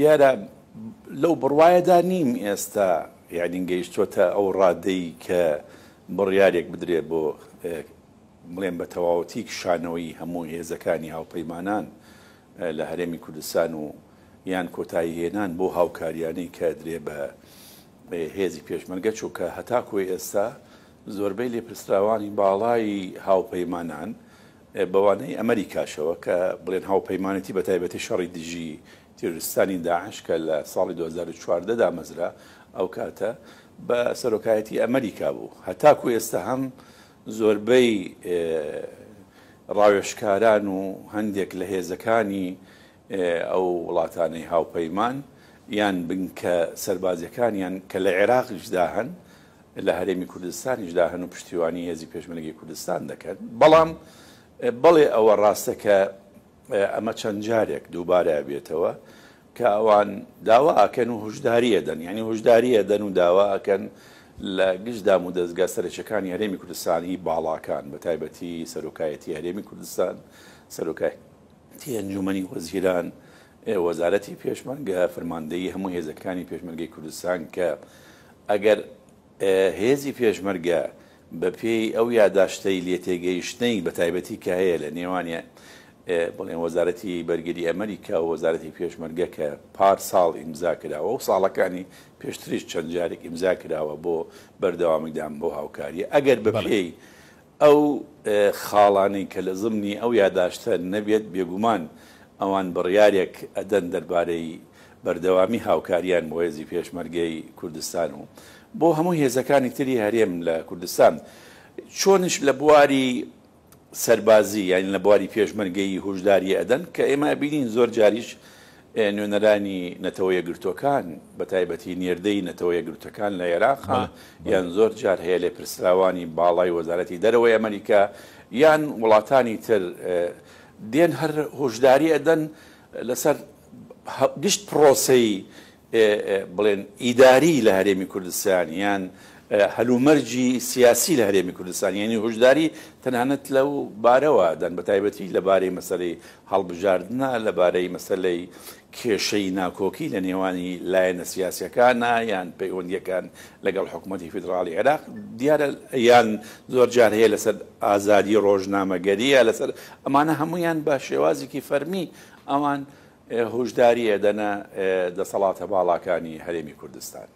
دیارە لەو بڕواایەدا نیم ئێستا یعنی گەیشتۆتە ئەو ڕادەی کە بڕیارێک بدرێت بۆ بڵێن بە تەواوەتی کشانەوەی هەموو هێزەکانی هاوپەیمانان لە هەرێمی کوردستان و یان کۆتایی هێنان بۆ هاوکاریانەی کە درێ بە هێزی پێشمەرگە چووکە هەتاکوێ ئێستا زۆربەی لێپرسراوانی باڵایی هاوپەیمانان بەوانەی ئەمریکاشەوە کە بڵێن هاوپەیمانەتی بە تایبەتی شەڕی دژی تیرستانی داعشکە لە ساڵی 2014 دامەزرا ئەو کاتە بە سەرۆکایەتی ئەمریکا بوو هەتاکو ئێستا هەم زۆربەی ڕاوێشکاران و هەندێک لە هێزەکانی ئەو وڵاتانەی هاوپەیمان یان بنکە سربازەکانیان کە لە عێراقیشدا هەن لە هەرێمی کوردستانیشدا هەن و پشتیوانی هێزی پێشمەلگی کوردستان دەکەن بەڵام بەڵێ ئەوە ڕاستە کە ئەمە چەند جارێک دووبارە بێتەوە کە ئەوان داوا ئاکەن و هوشداریە دەن ینی هوشداریە دەن و داوا ئەکەن لە گشتدام و دەستگا سەرچەکانی هەرێمی کوردستانی باڵاکان بە تایبەتی سەرۆکایەتی هەرێمی کوردستان سەرۆکایەتی ئەنجومنی وەزیران وەزارەتی پێشمەرگە فەرماندەی هەموو هێزەکانی پێشمەرگەی کوردستان کە ئەگەر هێزی پێشمەرگە بە پێی ئەو یاداشتەی لێ تێگەیشتنەی بە تایبەتی کە هەیە لە نێوانە بڵێن وەزارەتی بەرگری ئەمریکا و وەزارەتی پێشمەرگە کە پار ساڵ ئیمزا کراوە و ساڵەکانی پێشتریش چەند جارێک ئیمزا کراوە بۆ بەردەوامدان بۆ هاوکاریە ئەگەر بەپی ئەو خاڵانی کە لە زمنی ئەو یاداشتە نەبێت بێگومان ئەوان بڕیارێک ئەدەن دەربارەی بەردەوامی هاوکاریان بۆێزی پێشمەرگەی کوردستان و بۆ هەموو هێزەکانی تری هەرێم لە کوردستان چۆنش لە بواری سەربازی یان لە بواری پێشمەرگەی هوشداری ئەدەن کە ئێمە بینین زۆر جاریش نوێنەرانی نەتەوە یەگرتوەکان بە تایبەتی نێردەی نەتەوە یەگرتوەکان لە عێراقا یان زۆر جار هەیە لێ پرسراوانی باڵای وەزارەتی دەرەوەی ئەمریکا یان وڵاتانی تر دێن هەر هۆشداری ئەدەن لەسەر گشت پرۆسی بڵێن ئیداری لە هەرێمی کوردستان یان هەلومەرجی سیاسی لە هەرێمی کوردستان یعنی هۆشداری تەنانەت لەو بارەوە دەن بە تایبەتی لەبارەی مەسلەی هەڵبژاردنە لەبارەی مەسلەی کێشەی ناکۆکی لە نێوانی لایەنە سیاسەکانە یان پەیوەندیەکان لەگەڵ حکوومەتی فدراالی عێراق دیارە یان زۆرجار هەیە لەسەر ئازادی ڕۆژنامەگەریە لەسەر ئەمانە هەمویان بە شێوازێکی فەرمی ئەوان هوشداریە دەنە دەسەڵاتە باڵاکانی هەرێمی کوردستان